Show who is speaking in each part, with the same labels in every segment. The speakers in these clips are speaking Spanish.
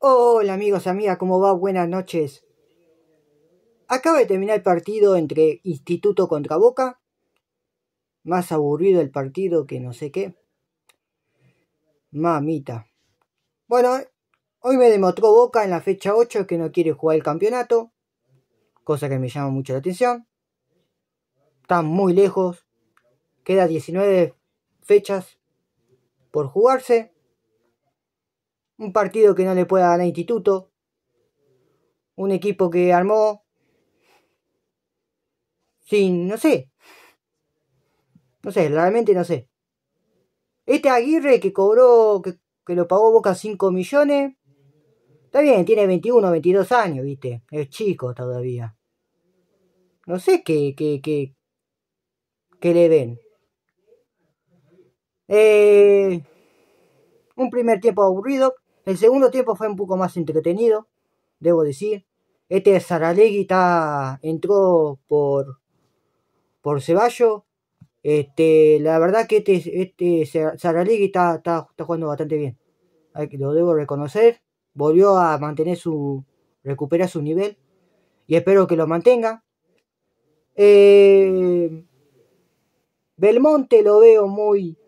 Speaker 1: Hola amigos, amigas, ¿cómo va? Buenas noches. Acaba de terminar el partido entre Instituto contra Boca. Más aburrido el partido que no sé qué. Mamita. Bueno, hoy me demostró Boca en la fecha 8 que no quiere jugar el campeonato. Cosa que me llama mucho la atención. Están muy lejos. Queda 19 fechas por jugarse un partido que no le pueda ganar Instituto, un equipo que armó sin, no sé, no sé, realmente no sé. Este Aguirre que cobró, que, lo pagó Boca 5 millones, está bien, tiene 21, 22 años, viste, es chico todavía. No sé qué, qué, qué, le ven. Eh, un primer tiempo aburrido, el segundo tiempo fue un poco más entretenido, debo decir. Este Saralegui está, entró por, por Ceballo. Este, la verdad que este, este Saralegui está, está, jugando bastante bien. Lo debo reconocer. Volvió a mantener su. recupera su nivel. Y espero que lo mantenga. Eh, Belmonte lo veo muy.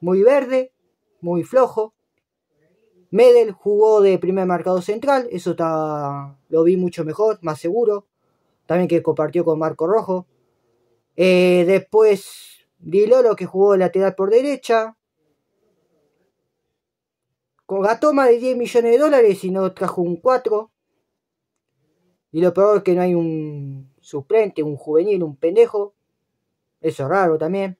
Speaker 1: muy verde. Muy flojo. Medel jugó de primer marcado central, eso está, lo vi mucho mejor, más seguro. También que compartió con Marco Rojo. Eh, después Lolo que jugó de lateral por derecha. Con la toma de 10 millones de dólares y no trajo un 4. Y lo peor es que no hay un suplente, un juvenil, un pendejo. Eso es raro también.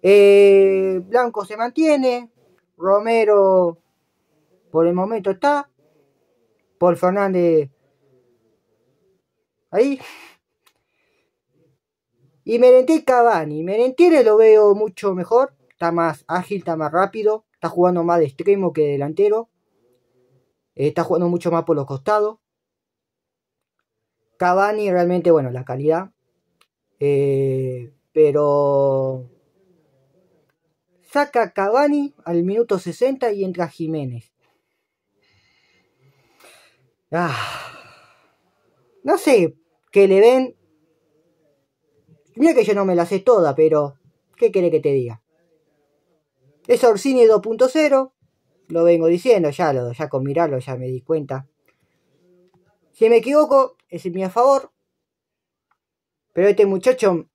Speaker 1: Eh, Blanco se mantiene. Romero por el momento está. Paul Fernández ahí. Y Merentiel Cavani. Merentiel lo veo mucho mejor. Está más ágil, está más rápido. Está jugando más de extremo que delantero. Eh, está jugando mucho más por los costados. Cavani realmente, bueno, la calidad. Eh, pero Saca Cavani al minuto 60 y entra Jiménez. Ah. no sé que le ven. Mira que yo no me la sé toda, pero ¿qué quiere que te diga? Es Orsini 2.0, lo vengo diciendo, ya, lo, ya con mirarlo ya me di cuenta. Si me equivoco, es mi a favor. Pero este muchacho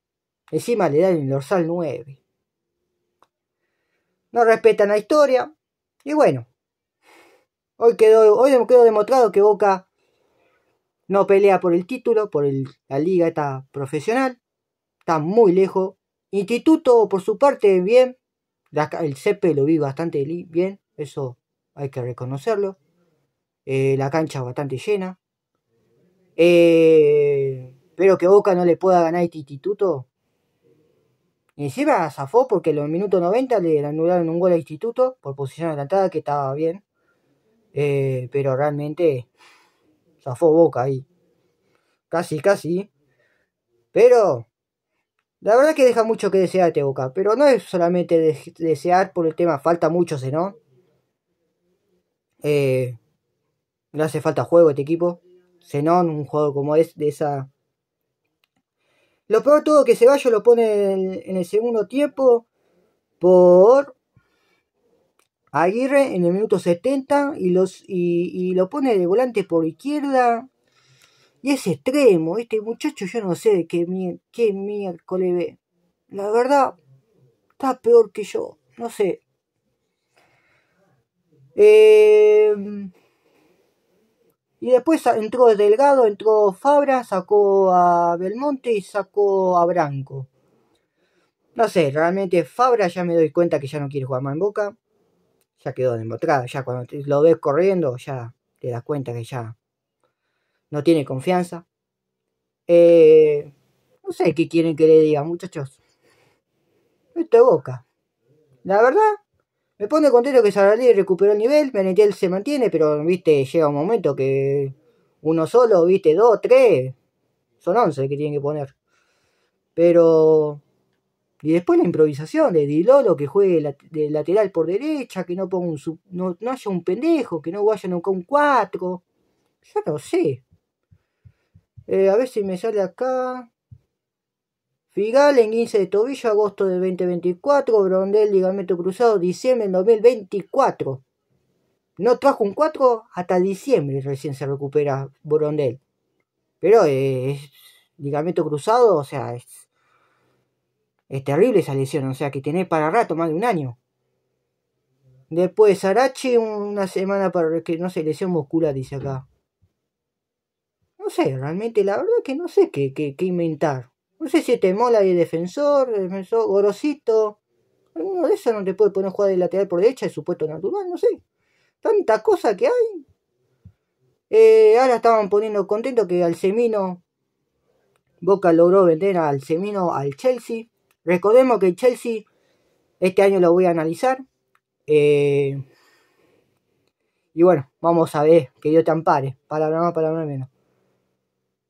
Speaker 1: encima le da el dorsal 9 no respetan la historia. Y bueno, hoy, quedó, hoy quedó demostrado que Boca no pelea por el título, por el, la liga está profesional. Está muy lejos. Instituto, por su parte, bien. el CP lo vi bastante bien. Eso hay que reconocerlo. Eh, la cancha bastante llena. Eh, pero que Boca no le pueda ganar este instituto y encima zafó porque en los minutos 90 le anularon un gol a Instituto por posición adelantada que estaba bien. Eh, pero realmente zafó Boca ahí. Casi, casi. Pero la verdad que deja mucho que desear este Boca. Pero no es solamente desear por el tema, falta mucho, ¿no? le eh, hace falta juego este equipo. Zenón, un juego como es, de esa lo peor todo que se Ceballos lo pone en, el segundo tiempo por Aguirre en el minuto 70 y, los, y, lo pone de volante por izquierda. Y es extremo, este muchacho yo no sé qué, qué miércoles ve. La verdad, está peor que yo, no sé. Eh, y después entró Delgado, entró Fabra, sacó a Belmonte y sacó a Branco. No sé, realmente Fabra ya me doy cuenta que ya no quiere jugar más en Boca. Ya quedó demostrado, ya cuando lo ves corriendo ya te das cuenta que ya no tiene confianza. Eh, no sé qué quieren que le diga, muchachos. Esto es Boca. La verdad, me pone contento que Saralí recuperó el nivel, Manetel se mantiene, pero viste, llega un momento que uno solo, viste, dos, tres, son once que tienen que poner. Pero. Y después la improvisación de Dilolo que juegue de lateral por derecha, que no ponga un no, haya un pendejo, que no vaya nunca un cuatro, Yo no sé. Eh, a ver si me sale acá. Figal, 15 de tobillo, agosto de 2024. Brondel, ligamento cruzado, diciembre del 2024. No trajo un 4 hasta diciembre, recién se recupera Brondel. Pero es ligamento cruzado, o sea, es, es terrible esa lesión, o sea, que tiene para rato más de un año. Después, Arachi, una semana para que no se sé, lesión muscular, dice acá. No sé, realmente la verdad es que no sé qué, qué inventar. No sé si te Mola el defensor, el defensor Gorosito. ¿Alguno de esos no te puede poner a jugar de lateral por derecha, Es supuesto natural, no sé. Tanta cosa que hay. Eh, ahora estaban poniendo contento que Alcemino, Boca logró vender a Alcemino al Chelsea. Recordemos que el Chelsea, este año lo voy a analizar. Eh, y bueno, vamos a ver, que Dios te ampare. Palabra más, palabra menos.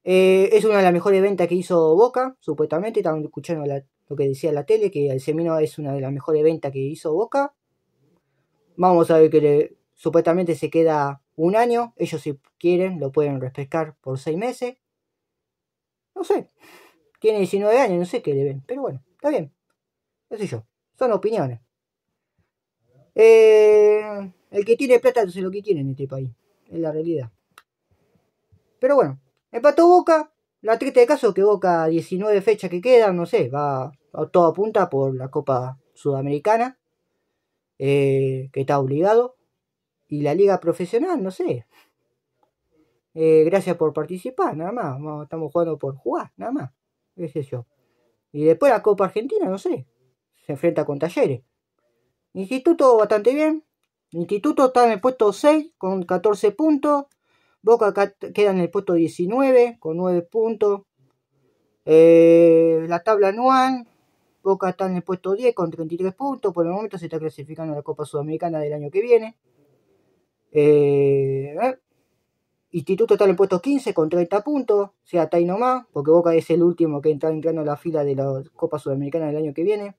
Speaker 1: Eh, es una de las mejores ventas que hizo Boca, supuestamente. Estaban escuchando lo que decía la tele, que el Semino es una de las mejores ventas que hizo Boca. Vamos a ver que supuestamente se queda un año. Ellos si quieren lo pueden respetar por seis meses. No sé. Tiene 19 años, no sé qué le ven. Pero bueno, está bien. No sé yo. Son opiniones. Eh, el que tiene plata es lo que tiene en este país. Es la realidad. Pero bueno, Empató Boca. La triste de caso que Boca, 19 fechas que quedan, no sé, va a toda punta por la Copa Sudamericana, eh, que está obligado. Y la Liga Profesional, no sé. Eh, gracias por participar, nada más. estamos jugando por jugar, nada más. ¿Qué sé yo? Y después la Copa Argentina, no sé. Se enfrenta con Talleres. Instituto bastante bien. Instituto está en el puesto 6 con 14 puntos. Boca queda en el puesto 19 con 9 puntos. Eh, la tabla anual, Boca está en el puesto 10 con 33 puntos. Por el momento se está clasificando a la Copa Sudamericana del año que viene. Eh, Instituto está en el puesto 15 con 30 puntos. O sea, está ahí nomás, porque Boca es el último que está entrando a la fila de la Copa Sudamericana del año que viene.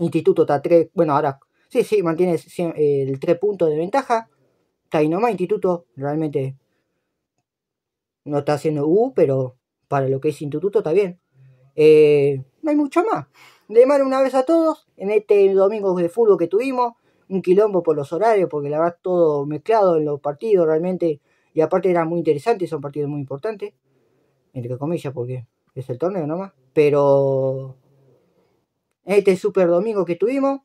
Speaker 1: Instituto está 3, bueno, ahora sí, sí, mantiene eh, el 3 puntos de ventaja está ahí nomás, instituto, realmente no está haciendo U, pero para lo que es instituto está bien. Eh, no hay mucho más. De mando una vez a todos en este domingo de fútbol que tuvimos. Un quilombo por los horarios, porque la verdad todo mezclado en los partidos realmente. Y aparte era muy interesante, son partidos muy importantes. Entre comillas, porque es el torneo nomás. Pero este super domingo que tuvimos.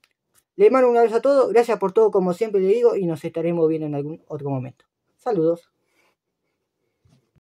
Speaker 1: Le mando un abrazo a todos, gracias por todo como siempre le digo y nos estaremos viendo en algún otro momento. Saludos.